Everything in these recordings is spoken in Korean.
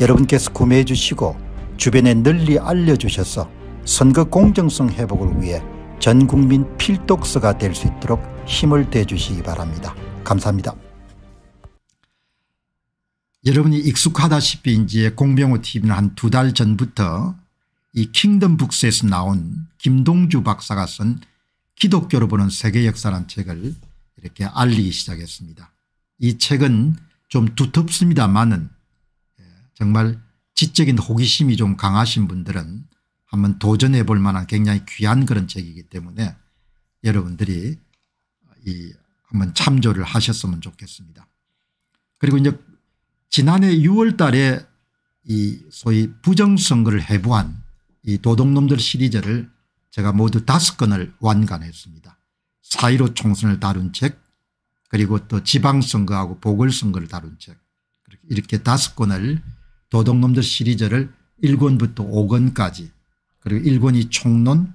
여러분께서 구매해 주시고 주변에 널리 알려주셔서 선거 공정성 회복을 위해 전국민 필독서가 될 수 있도록 힘을 대주시기 바랍니다. 감사합니다. 여러분이 익숙하다시피 이제 공병호 TV는 한 두 달 전부터 이 킹덤 북스에서 나온 김동주 박사가 쓴 기독교로 보는 세계 역사라 책을 이렇게 알리기 시작했습니다. 이 책은 좀 두텁습니다만은 정말 지적인 호기심이 좀 강하신 분들은 한번 도전해 볼 만한 굉장히 귀한 그런 책이기 때문에 여러분들이 이 한번 참조를 하셨으면 좋겠습니다. 그리고 이제 지난해 6월 달에 이 소위 부정선거를 해부한 이 도둑놈들 시리즈를 제가 모두 다섯 건을 완간했습니다. 4.15 총선을 다룬 책 그리고 또 지방선거하고 보궐선거를 다룬 책 이렇게 다섯 권을 도둑놈들 시리즈를 1권부터 5권까지 그리고 1권이 총론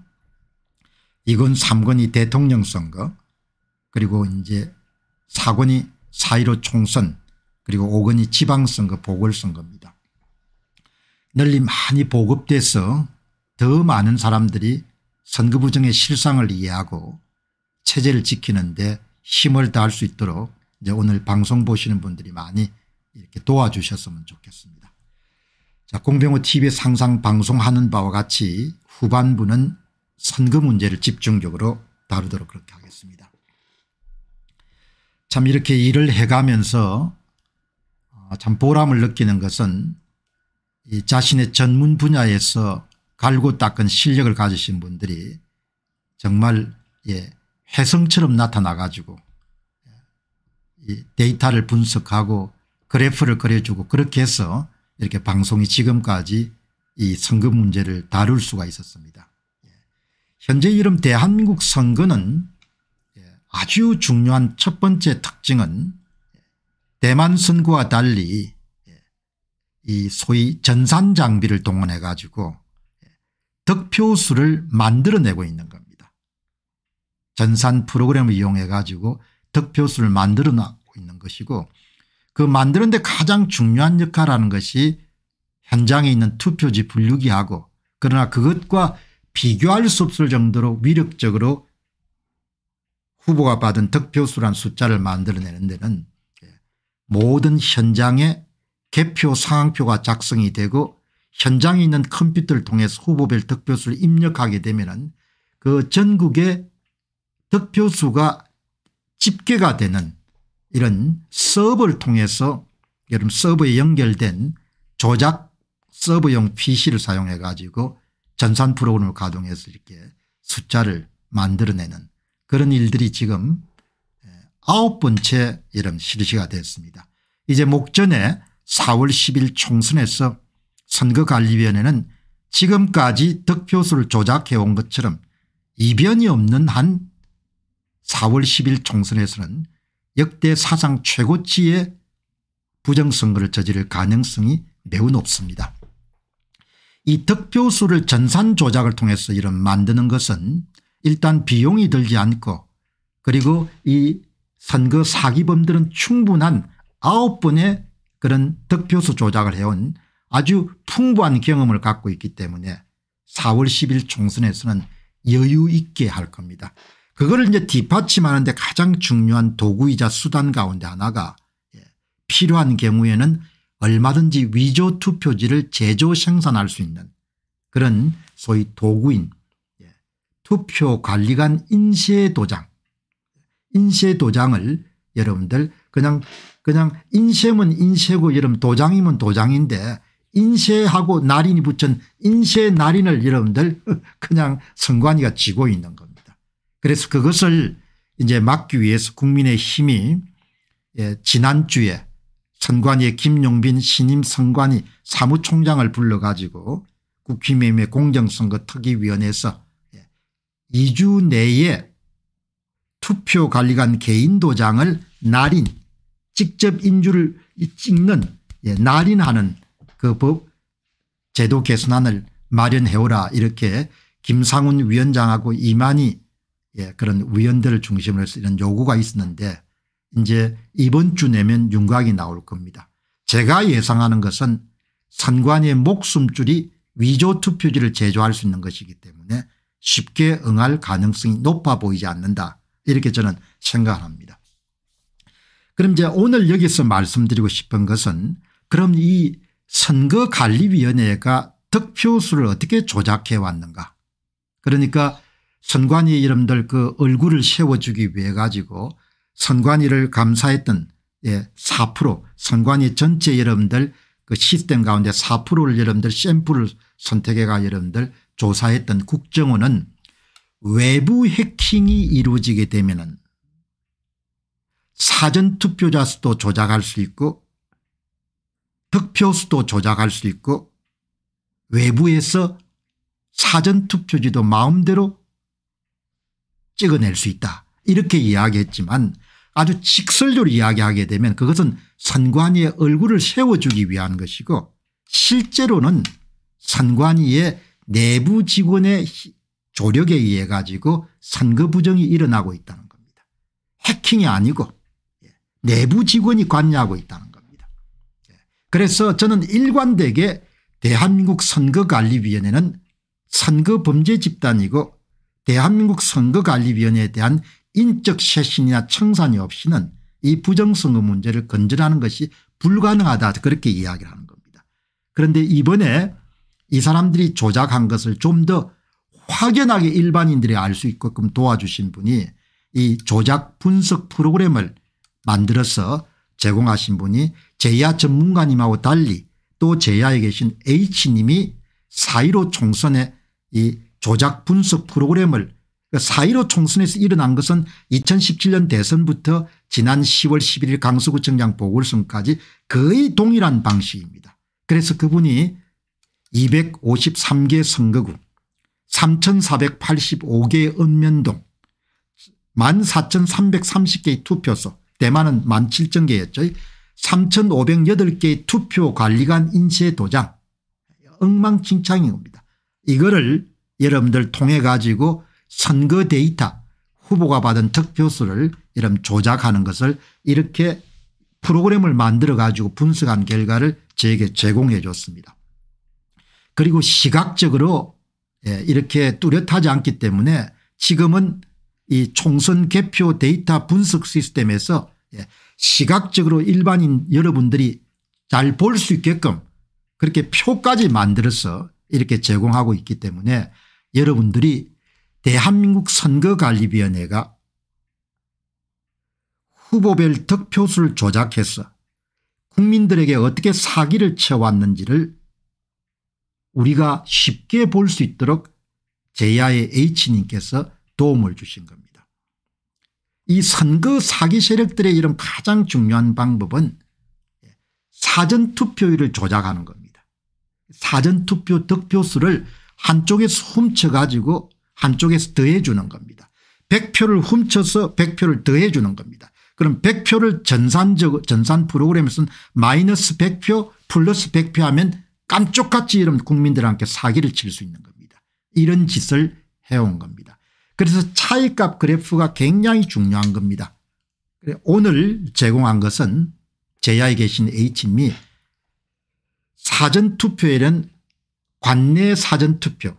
2권 3권이 대통령 선거 그리고 이제 4권이 4.15 총선 그리고 5권이 지방선거 보궐선거입니다. 널리 많이 보급돼서 더 많은 사람들이 선거부정의 실상을 이해하고 체제를 지키는데 힘을 다할 수 있도록 이제 오늘 방송 보시는 분들이 많이 이렇게 도와주셨으면 좋겠습니다. 자, 공병호TV에 상상 방송하는 바와 같이 후반부는 선거 문제를 집중적으로 다루도록 그렇게 하겠습니다. 참 이렇게 일을 해가면서 아, 참 보람을 느끼는 것은 자신의 전문 분야에서 갈고 닦은 실력을 가지신 분들이 정말 예, 해성처럼 나타나 가지고 예, 데이터를 분석하고 그래프를 그려주고 그렇게 해서 이렇게 방송이 지금까지 이 선거 문제를 다룰 수가 있었습니다. 예. 현재 이름 대한민국 선거는 예, 아주 중요한 첫 번째 특징은 예, 대만 선거와 달리 이 소위 전산 장비를 동원해 가지고 득표수를 만들어내고 있는 겁니다. 전산 프로그램을 이용해 가지고 득표수를 만들어내고 있는 것이고 그 만드는데 가장 중요한 역할하는 것이 현장에 있는 투표지 분류기하고 그러나 그것과 비교할 수 없을 정도로 위력적으로 후보가 받은 득표수란 숫자를 만들어내는 데는 예, 모든 현장에 개표 상황표가 작성이 되고 현장에 있는 컴퓨터를 통해서 후보별 득표수를 입력하게 되면 그 전국의 득표수가 집계가 되는 이런 서버를 통해서 여러분 서버에 연결된 조작 서버용 PC를 사용해 가지고 전산 프로그램을 가동해서 이렇게 숫자를 만들어내는 그런 일들이 지금 아홉 번째 이런 실시가 됐습니다. 이제 목전에 4월 10일 총선에서 선거관리위원회는 지금까지 득표수를 조작해 온 것처럼 이변이 없는 한 4월 10일 총선에서는 역대 사상 최고치의 부정선거를 저지를 가능성이 매우 높습니다. 이 득표수를 전산 조작을 통해서 이런 만드는 것은 일단 비용이 들지 않고 그리고 이 선거 사기범들은 충분한 9번의 그런 득표수 조작을 해온 아주 풍부한 경험을 갖고 있기 때문에 4월 10일 총선에서는 여유 있게 할 겁니다. 그거를 이제 뒷받침하는데 가장 중요한 도구이자 수단 가운데 하나가 예, 필요한 경우에는 얼마든지 위조 투표지를 제조 생산할 수 있는 그런 소위 도구인 예, 투표관리관 인쇄도장 인쇄도장을 여러분들 그냥 그냥 인쇄면 인쇄고 여러분 도장이면 도장인데 인쇄하고 날인이 붙은 인쇄 날인을 여러분들 그냥 선관위가 쥐고 있는 거예요. 그래서 그것을 이제 막기 위해서 국민의 힘이 예, 지난주에 선관위의 김용빈 신임 선관위 사무총장을 불러가지고 국힘의 공정선거 특위위원회에서 2주 예, 내에 투표관리관 개인도장을 날인 직접 인주를 찍는 예, 날인하는 그 법 제도 개선안을 마련해오라 이렇게 김상훈 위원장하고 이만희 예, 그런 위원들을 중심으로 해서 이런 요구가 있었는데 이제 이번 주 내면 윤곽이 나올 겁니다. 제가 예상하는 것은 선관위의 목숨줄이 위조 투표지를 제조할 수 있는 것이기 때문에 쉽게 응할 가능성이 높아 보이지 않는다 이렇게 저는 생각합니다. 그럼 이제 오늘 여기서 말씀드리고 싶은 것은 그럼 이 선거관리위원회가 득표수를 어떻게 조작해 왔는가 그러니까 선관위 이름들 그 얼굴을 세워주기 위해 가지고 선관위를 감사했던 예, 4% 선관위 전체 여러분들 그 시스템 가운데 4%를 여러분들 샘플을 선택해가 여러분들 조사했던 국정원은 외부 해킹이 이루어지게 되면은 사전투표자 수도 조작할 수 있고 득표 수도 조작할 수 있고 외부에서 사전투표지도 마음대로 찍어낼 수 있다 이렇게 이야기했지만 아주 직설적으로 이야기하게 되면 그것은 선관위의 얼굴을 세워주기 위한 것이고 실제로는 선관위의 내부 직원의 조력에 의해 가지고 선거 부정이 일어나고 있다는 겁니다. 해킹이 아니고 예, 내부 직원이 관여하고 있다는 겁니다. 예, 그래서 저는 일관되게 대한민국 선거관리위원회는 선거 범죄 집단이고 대한민국 선거관리위원회에 대한 인적 쇄신이나 청산이 없이는 이 부정선거 문제를 건전하는 것이 불가능하다 그렇게 이야기를 하는 겁니다. 그런데 이번에 이 사람들이 조작한 것을 좀 더 확연하게 일반인들이 알 수 있게끔 도와주신 분이 이 조작 분석 프로그램을 만들어서 제공하신 분이 제야 전문가님하고 달리 또 제야에 계신 H님이 사1 5 총선에 이 조작 분석 프로그램을 그 사1로 총선에서 일어난 것은 2017년 대선부터 지난 10월 11일 강서구청장 보궐선까지 거의 동일한 방식입니다. 그래서 그분이 253개 선거구 3485개의 읍면동 14,330개의 투표소 대만은 17,000개였죠. 3,508개의 투표관리관 인쇄 도장 엉망진창인 겁니다. 이거를 여러분들 통해 가지고 선거 데이터 후보가 받은 득표수를 이런 조작하는 것을 이렇게 프로그램을 만들어 가지고 분석한 결과를 저에게 제공해 줬습니다. 그리고 시각적으로 예, 이렇게 뚜렷하지 않기 때문에 지금은 이 총선 개표 데이터 분석 시스템에서 예, 시각적으로 일반인 여러분들이 잘 볼 수 있게끔 그렇게 표까지 만들어서 이렇게 제공하고 있기 때문에 여러분들이 대한민국 선거관리위원회가 후보별 득표수를 조작해서 국민들에게 어떻게 사기를 쳐왔는지를 우리가 쉽게 볼 수 있도록 제야의 H님께서 도움을 주신 겁니다. 이 선거 사기 세력들의 이런 가장 중요한 방법은 사전투표율을 조작하는 겁니다. 사전투표 득표수를 한쪽에서 훔쳐가지고 한쪽에서 더해주는 겁니다. 100표를 훔쳐서 100표를 더해주는 겁니다. 그럼 100표를 전산적 전산 프로그램에서는 마이너스 100표 플러스 100표 하면 깜쪽같이 이런 국민들한테 사기를 칠 수 있는 겁니다. 이런 짓을 해온 겁니다. 그래서 차이값 그래프가 굉장히 중요한 겁니다. 오늘 제공한 것은 제야에 계신 H님이 사전투표에는 관내 사전투표,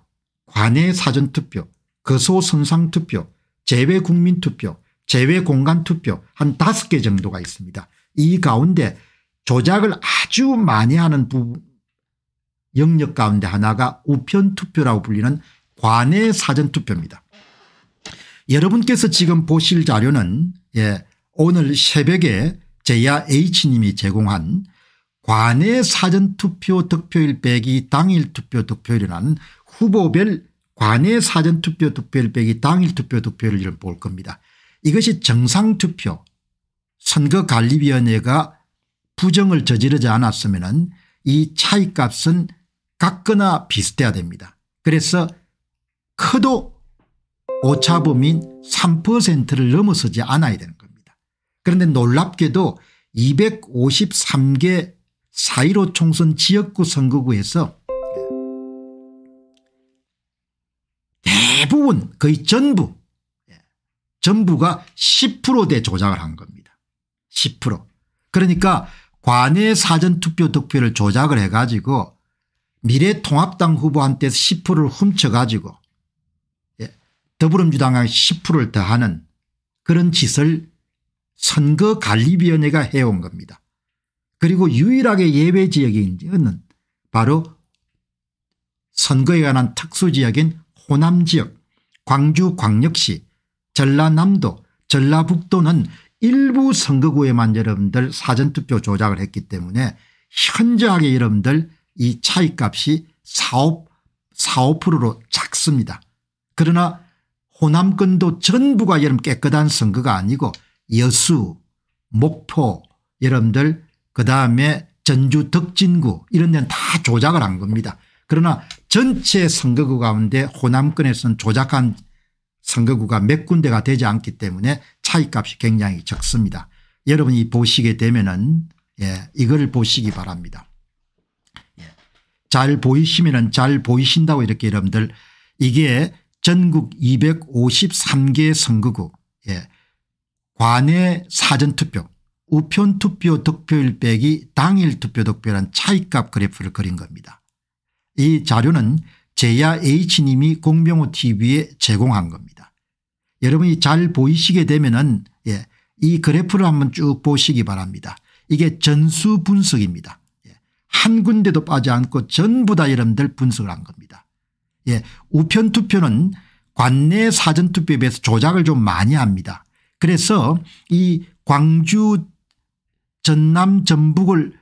관내 사전투표, 거소선상투표, 재외국민투표, 재외공간투표 한 다섯 개 정도가 있습니다. 이 가운데 조작을 아주 많이 하는 부 영역 가운데 하나가 우편투표라고 불리는 관내 사전투표입니다. 여러분께서 지금 보실 자료는 예, 오늘 새벽에 제야 H님이 제공한 관외 사전투표 득표일 빼기 당일 투표 득표율이란 후보별 관내 사전투표 득표일 빼기 당일 투표 득표율을 볼 겁니다. 이것이 정상투표 선거관리위원회가 부정을 저지르지 않았으면 이 차이값은 같거나 비슷해야 됩니다. 그래서 커도 오차범인 3%를 넘어서지 않아야 되는 겁니다. 그런데 놀랍게도 253개 4.15 총선 지역구 선거구에서 대부분 거의 전부 전부가 10%대 조작을 한 겁니다. 10% 그러니까 관내 사전투표 득표를 조작을 해가지고 미래통합당 후보한테 10%를 훔쳐가지고 예, 더불어민주당에 10%를 더하는 그런 짓을 선거관리위원회가 해온 겁니다. 그리고 유일하게 예외 지역이었는 바로 선거에 관한 특수지역인 호남지역 광주광역시 전라남도 전라북도는 일부 선거구에만 여러분들 사전투표 조작을 했기 때문에 현저하게 여러분들 이 차이값이 4, 4.5%로 작습니다. 그러나 호남권도 전부가 여러분 깨끗한 선거가 아니고 여수 목포 여러분들 그다음에 전주 덕진구 이런 데는 다 조작을 한 겁니다. 그러나 전체 선거구 가운데 호남권에서는 조작한 선거구가 몇 군데가 되지 않기 때문에 차이값이 굉장히 적습니다. 여러분이 보시게 되면은 예, 이걸 보시기 바랍니다. 예. 잘 보이시면은 잘 보이신다고 이렇게 여러분들 이게 전국 253개 선거구 예. 관외 사전투표 우편 투표 득표율 빼기 당일 투표 득표란 차이값 그래프를 그린 겁니다. 이 자료는 제야 H님이 공병호 tv에 제공한 겁니다. 여러분이 잘 보이시게 되면 은이 예, 그래프를 한번 쭉 보시기 바랍니다. 이게 전수 분석입니다. 예, 한 군데도 빠지 않고 전부 다 여러분들 분석을 한 겁니다. 예, 우편 투표는 관내 사전투표에 비해서 조작을 좀 많이 합니다. 그래서 이 광주 전남 전북을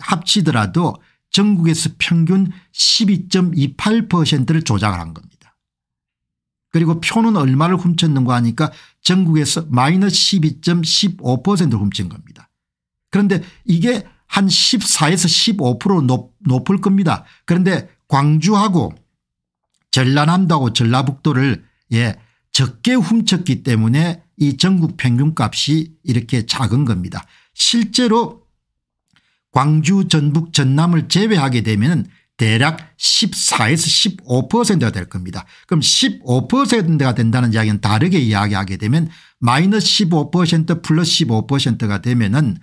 합치더라도 전국에서 평균 12.28%를 조작을 한 겁니다. 그리고 표는 얼마를 훔쳤는가 하니까 전국에서 마이너스 12.15%를 훔친 겁니다. 그런데 이게 한 14에서 15% 높을 겁니다. 그런데 광주하고 전라남도하고 전라북도를 예 적게 훔쳤기 때문에 이 전국 평균값이 이렇게 작은 겁니다. 실제로 광주 전북 전남을 제외하게 되면 대략 14에서 15%가 될 겁니다. 그럼 15%가 된다는 이야기는 다르게 이야기하게 되면 마이너스 15% 플러스 15%가 되면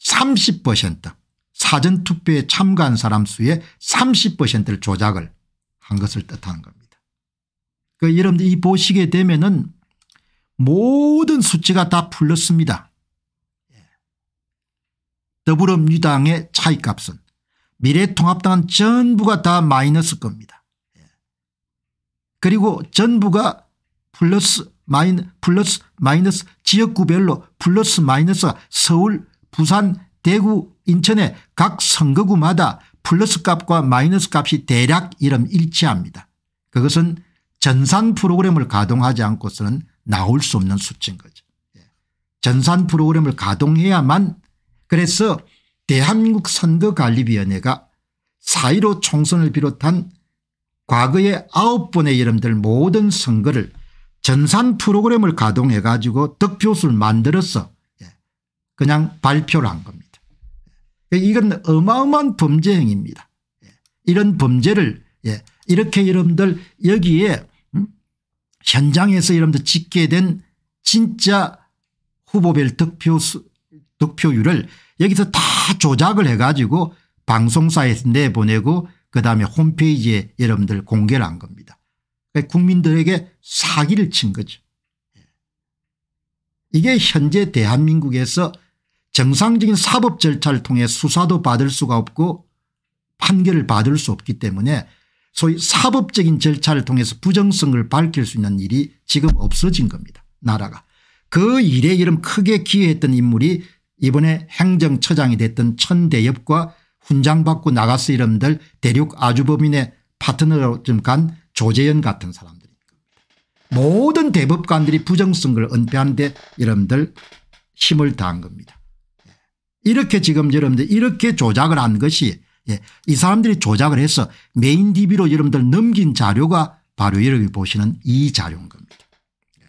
은30% 사전투표에 참가한 사람 수의 30%를 조작을 한 것을 뜻하는 겁니다. 그 여러분들 이 보시게 되면 은 모든 수치가 다 풀렸습니다. 더불어민주당의 차이값은 미래통합당은 전부가 다 마이너스 겁니다. 그리고 전부가 플러스 마이너스, 플러스 마이너스 지역구별로 플러스 마이너스 서울 부산 대구 인천의 각 선거구마다 플러스 값과 마이너스 값이 대략 이름 일치합니다. 그것은 전산 프로그램을 가동하지 않고서는 나올 수 없는 수치인 거죠. 예. 전산 프로그램을 가동해야만 그래서 대한민국 선거관리위원회가 4.15 총선을 비롯한 과거의 9번의 여러분들 모든 선거를 전산 프로그램을 가동해 가지고 득표수를 만들어서 예, 그냥 발표를 한 겁니다. 예. 이건 어마어마한 범죄 행위입니다. 이런 범죄를 이렇게 여러분들 여기에 현장에서 여러분들 짓게 된 진짜 후보별 득표 수, 득표율을 여기서 다 조작을 해가지고 방송사에 내보내고 그다음에 홈페이지에 여러분들 공개를 한 겁니다. 그러니까 국민들에게 사기를 친 거죠. 예. 이게 현재 대한민국에서 정상적인 사법 절차를 통해 수사도 받을 수가 없고 판결을 받을 수 없기 때문에 소위 사법적인 절차를 통해서 부정성을 밝힐 수 있는 일이 지금 없어진 겁니다. 나라가. 그 일에 이름 크게 기여했던 인물이 이번에 행정처장이 됐던 천대엽과 훈장받고 나가서 이름들 대륙 아주법인의 파트너로 좀 간 조재현 같은 사람들입니다. 모든 대법관들이 부정성을 은폐하는데 여러분들 힘을 다한 겁니다. 예. 이렇게 지금 여러분들 이렇게 조작을 한 것이 예. 이 사람들이 조작을 해서 메인 DB로 여러분들 넘긴 자료가 바로 여러분이 보시는 이 자료인 겁니다. 예.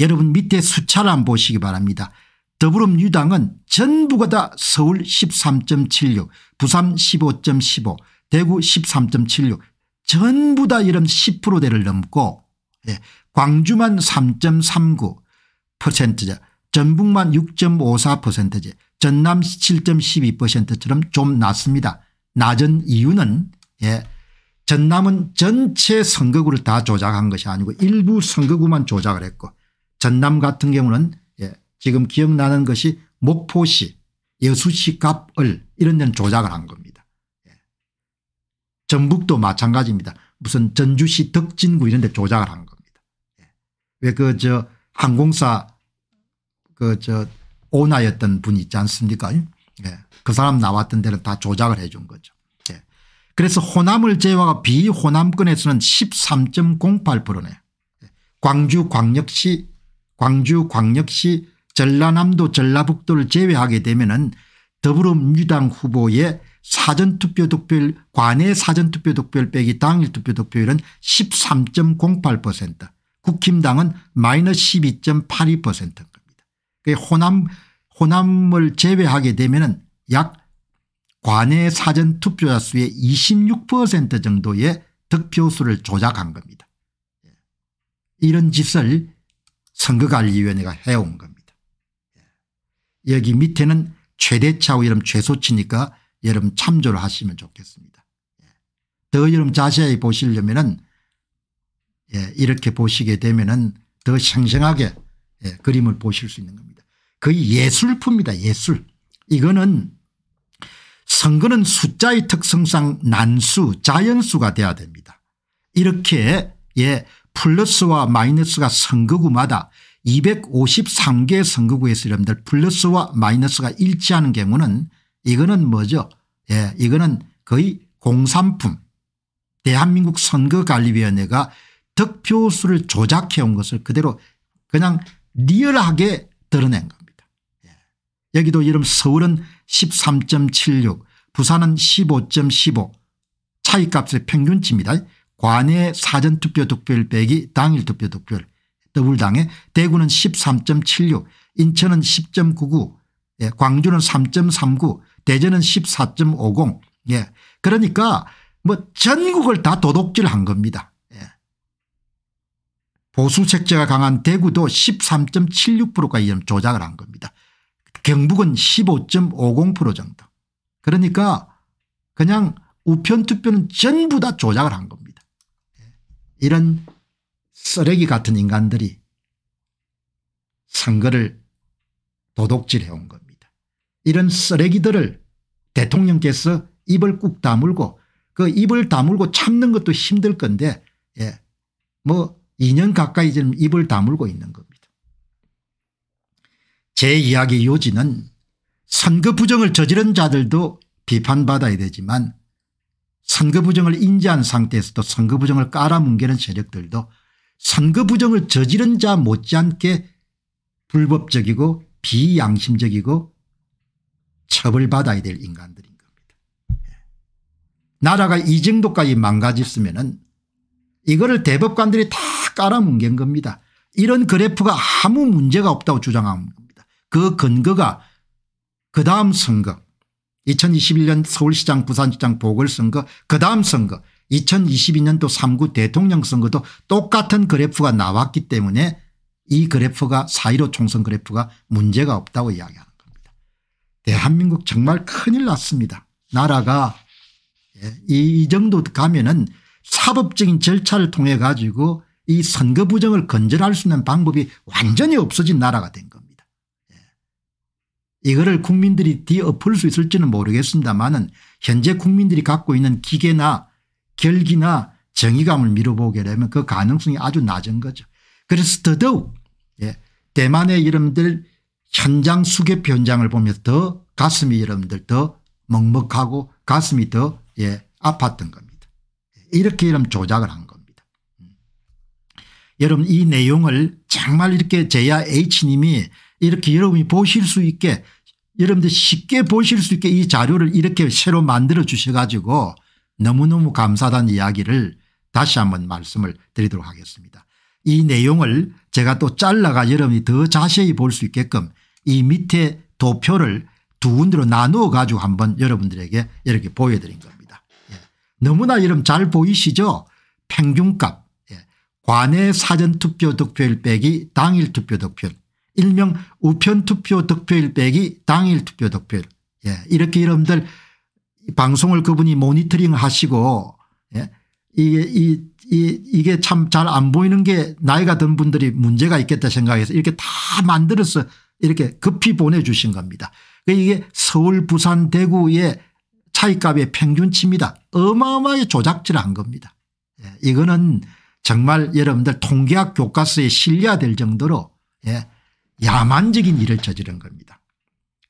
여러분 밑에 숫자를 한 보시기 바랍니다. 더불어민주당은 전부가 다 서울 13.76 부산 15.15 대구 13.76 전부 다 이런 10%대를 넘고 예. 광주만 3 3 9 전북만 6 5 4 전남 17.12%처럼 좀 낮습니다. 낮은 이유는 예, 전남은 전체 선거구를 다 조작한 것이 아니고 일부 선거구만 조작을 했고 전남 같은 경우는 예, 지금 기억나는 것이 목포시 여수시 갑을 이런 데는 조작을 한 겁니다. 예. 전북도 마찬가지입니다. 무슨 전주시 덕진구 이런 데 조작을 한 겁니다. 예. 왜그저 항공사 그저 오나였던 분이 있지 않습니까? 예. 그 사람 나왔던 데는 다 조작을 해 준 거죠. 예. 그래서 호남을 제외하고 비호남권에서는 1 3 0 8네 광주 광역시 광주 광역시 전라남도 전라북도를 제외하게 되면은 더불어민주당 후보의 사전투표 득표율 관내 사전투표 득표율 빼기 당일 투표 득표율은 13.08% 국힘당은 마이너스 12.82%그 호남 호남을 제외하게 되면약 관내 사전 투표자 수의 26% 정도의 득표수를 조작한 겁니다. 예. 이런 짓을 선거관리위원회가 해온 겁니다. 예. 여기 밑에는 최대차고 여름 최소치니까 여름 참조를 하시면 좋겠습니다. 예. 더 여름 자세히 보시려면은 이렇게 보시게 되면은 더 생생하게 그림을 보실 수 있는 겁니다. 거의 예술품이다 예술. 이거는 선거는 숫자의 특성상 난수 자연수가 돼야 됩니다. 이렇게 예 플러스와 마이너스가 선거구마다 253개 의 선거구에서 여러분들 플러스와 마이너스가 일치하는 경우는 이거는 뭐죠 예 이거는 거의 공산품 대한민국 선거관리위원회가 득표수를 조작해온 것을 그대로 그냥 리얼하게 드러낸 것. 여기도 이름 서울은 13.76 부산은 15.15 차이값의 평균치입니다. 관외 사전투표 득표율 빼기 당일 투표 득표율 더불당에 대구는 13.76 인천은 10.99 예, 광주는 3.39 대전은 14.50 예, 그러니까 뭐 전국을 다 도둑질한 겁니다. 예. 보수 색채가 강한 대구도 13.76%까지 조작을 한 겁니다. 경북은 15.50% 정도. 그러니까 그냥 우편 투표는 전부 다 조작을 한 겁니다. 이런 쓰레기 같은 인간들이 선거를 도둑질해 온 겁니다. 이런 쓰레기들을 대통령께서 입을 꾹 다물고 그 입을 다물고 참는 것도 힘들 건데 예. 뭐 2년 가까이 지금 입을 다물고 있는 겁니다. 제 이야기 요지는 선거 부정을 저지른 자들도 비판받아야 되지만 선거 부정을 인지한 상태에서도 선거 부정을 깔아뭉개는 세력들도 선거 부정을 저지른 자 못지않게 불법적이고 비양심적이고 처벌받아야 될 인간들인 겁니다. 나라가 이 정도까지 망가졌으면 은 이거를 대법관들이 다 깔아뭉갠 겁니다. 이런 그래프가 아무 문제가 없다고 주장합니다 그 근거가 그 다음 선거 2021년 서울시장 부산시장 보궐선거 그 다음 선거 2022년도 3구 대통령 선거도 똑같은 그래프가 나왔기 때문에 이 그래프가 4.15 총선 그래프가 문제가 없다고 이야기하는 겁니다. 대한민국 정말 큰일 났습니다. 나라가 예, 이 정도 가면은 사법적인 절차를 통해 가지고 이 선거 부정을 건절할 수 있는 방법이 완전히 없어진 나라가 됩니다. 이거를 국민들이 뒤엎을 수 있을지는 모르겠습니다만은 현재 국민들이 갖고 있는 기계나 결기나 정의감을 밀어보게 되면 그 가능성이 아주 낮은 거죠. 그래서 더더욱 예, 대만의 여러분들 현장 수개 현장을 보면 더 가슴이 여러분들 더 먹먹하고 가슴이 더 예, 아팠던 겁니다. 이렇게 여러 조작을 한 겁니다. 음. 여러분 이 내용을 정말 이렇게 제야 H님이 이렇게 여러분이 보실 수 있게 여러분들 쉽게 보실 수 있게 이 자료를 이렇게 새로 만들어 주셔 가지고 너무너무 감사하다는 이야기를 다시 한번 말씀을 드리도록 하겠습니다. 이 내용을 제가 또 잘라가 여러분이 더 자세히 볼 수 있게끔 이 밑에 도표를 두 군데로 나누어 가지고 한번 여러분들에게 이렇게 보여드린 겁니다. 예. 너무나 여러분 잘 보이시죠 평균값 예. 관외 사전투표 득표율 빼기 당일 투표 득표율 일명 우편투표 득표일 빼기 당일 투표 득표일 예. 이렇게 여러분들 방송을 그분이 모니터링 하시고 예. 이게 이, 이, 이게 참 잘 안 보이는 게 나이가 든 분들이 문제가 있겠다 생각해서 이렇게 다 만들어서 이렇게 급히 보내주신 겁니다. 그 이게 서울 부산 대구의 차이값의 평균치입니다. 어마어마하게 조작질한 겁니다. 예. 이거는 정말 여러분들 통계학 교과서에 실려야 될 정도로 예. 야만적인 일을 저지른 겁니다.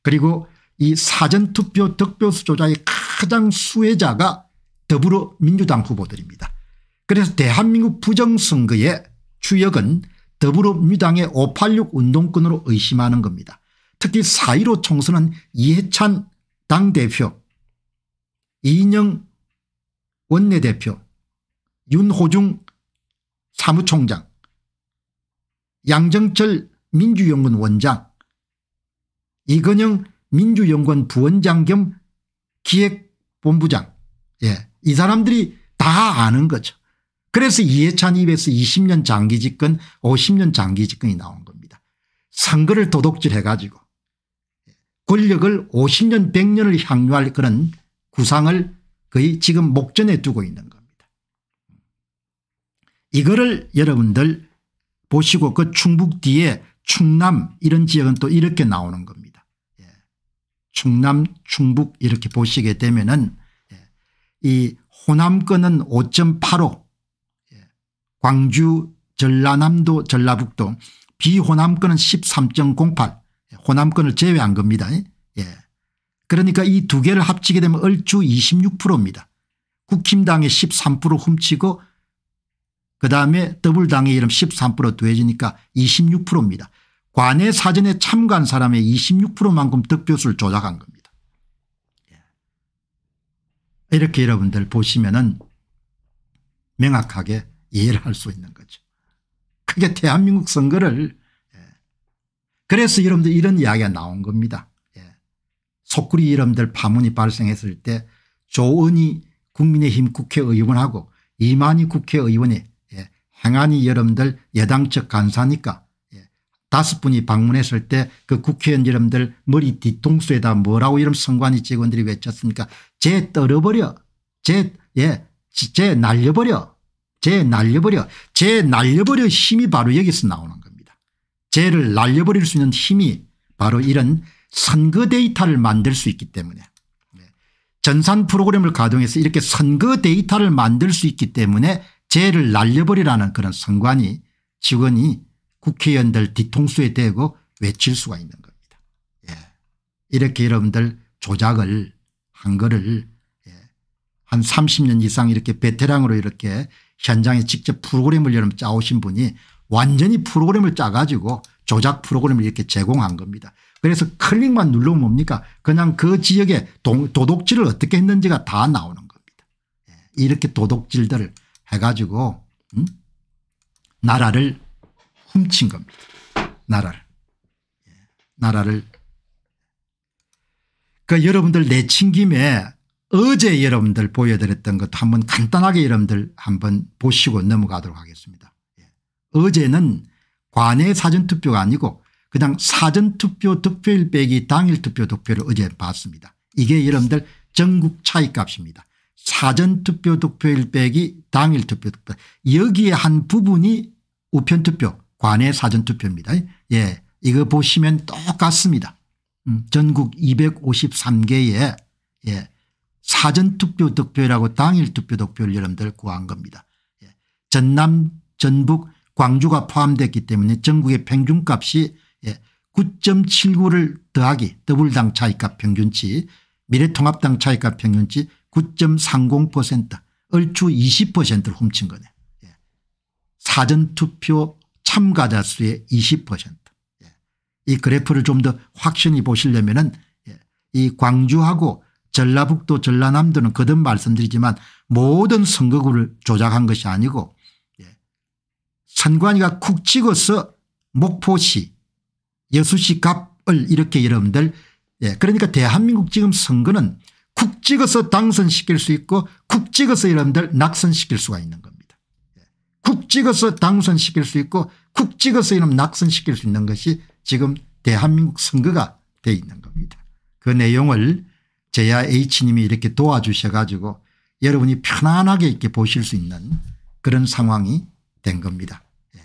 그리고 이 사전투표 득표수 조작의 가장 수혜자가 더불어민주당 후보들입니다. 그래서 대한민국 부정선거의 주역은 더불어민주당의 586 운동권으로 의심하는 겁니다. 특히 4.15 총선은 이해찬 당대표 이인영 원내대표 윤호중 사무총장 양정철 민주연구원 원장 이건영 민주연구원 부원장 겸 기획본부장 예. 이 사람들이 다 아는 거죠. 그래서 이해찬 입에서 20년 장기 집권 50년 장기 집권이 나온 겁니다. 선거를 도둑질 해가지고 권력을 50년 100년을 향유할 그런 구상을 거의 지금 목전에 두고 있는 겁니다. 이거를 여러분들 보시고 그 충북 뒤에 충남 이런 지역은 또 이렇게 나오는 겁니다. 예. 충남 충북 이렇게 보시게 되면 은이 예. 호남권은 5.85 예. 광주 전라남도 전라북도 비호남권은 13.08 예. 호남권을 제외한 겁니다. 예. 그러니까 이 두 개를 합치게 되면 얼추 26%입니다. 국힘당이 13% 훔치고 그다음에 더블당의 이름 13% 더해지니까 26%입니다. 관의 사전에 참관 사람의 26%만큼 득표수를 조작한 겁니다. 예. 이렇게 여러분들 보시면 은 명확하게 이해를 할 수 있는 거죠. 그게 대한민국 선거를 예. 그래서 여러분들 이런 이야기가 나온 겁니다. 예. 속구리 여러분들 파문이 발생했을 때 조은희 국민의힘 국회의원하고 이만희 국회의원이 행안위 여러분들 여당 측 간사니까 예. 다섯 분이 방문했을 때 그 국회의원 여러분들 머리 뒤통수에다 뭐라고 이런 선관위 직원들이 외쳤습니까 제 떨어버려 제 예, 제 날려버려 제 날려버려 제 날려버려 힘이 바로 여기서 나오는 겁니다. 죄를 날려버릴 수 있는 힘이 바로 이런 선거 데이터를 만들 수 있기 때문에 예. 전산 프로그램을 가동해서 이렇게 선거 데이터를 만들 수 있기 때문에 죄를 날려버리라는 그런 선관이 직원이 국회의원들 뒤통수에 대고 외칠 수가 있는 겁니다. 예. 이렇게 여러분들 조작을 한 거를 예. 한 30년 이상 이렇게 베테랑으로 이렇게 현장에 직접 프로그램을 여러분 짜오신 분이 완전히 프로그램을 짜가지고 조작 프로그램을 이렇게 제공한 겁니다. 그래서 클릭만 누르면 뭡니까 그냥 그 지역에 도둑질을 어떻게 했는지가 다 나오는 겁니다. 예. 이렇게 도둑질들을 해가지고 음? 나라를 훔친 겁니다. 나라를. 예. 나라를. 그 여러분들 내친 김에 어제 여러분들 보여드렸던 것도 한번 간단하게 여러분들 한번 보시고 넘어가도록 하겠습니다. 예. 어제는 관외 사전투표가 아니고 그냥 사전투표 득표일 빼기 당일 투표 득표를 어제 봤습니다. 이게 여러분들 전국 차이값입니다. 사전투표 득표율 빼기 당일 투표 득표 여기에 한 부분이 우편투표 관외 사전투표입니다. 예 이거 보시면 똑같습니다. 음, 전국 253개의 예, 사전투표 득표라고 당일 투표 득표를 여러분들 구한 겁니다. 예, 전남 전북 광주가 포함됐기 때문에 전국의 평균값이 예, 9.79를 더하기 더불당 차이값 평균치 미래통합당 차이값 평균치 9.30% 얼추 20%를 훔친 거네. 예. 사전투표 참가자 수의 20%. 예. 이 그래프를 좀 더 확실히 보시려면 은이 예. 광주하고 전라북도 전라남도는 거듭 말씀드리지만 모든 선거구를 조작한 것이 아니고 예. 선관위가 쿡 찍어서 목포시 여수시 갑을 이렇게 여러분들 예, 그러니까 대한민국 지금 선거는 국 찍어서 당선시킬 수 있고 국 찍어서 여러분들 낙선시킬 수가 있는 겁니다. 쿡 예. 찍어서 당선시킬 수 있고 쿡 찍어서 이런 낙선시킬 수 있는 것이 지금 대한민국 선거가 돼 있는 겁니다. 그 내용을 제야 H님이 이렇게 도와주셔 가지고 여러분이 편안하게 이렇게 보실 수 있는 그런 상황이 된 겁니다. 예.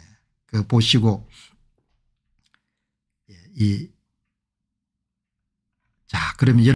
그 보시고 예. 이 자, 그러면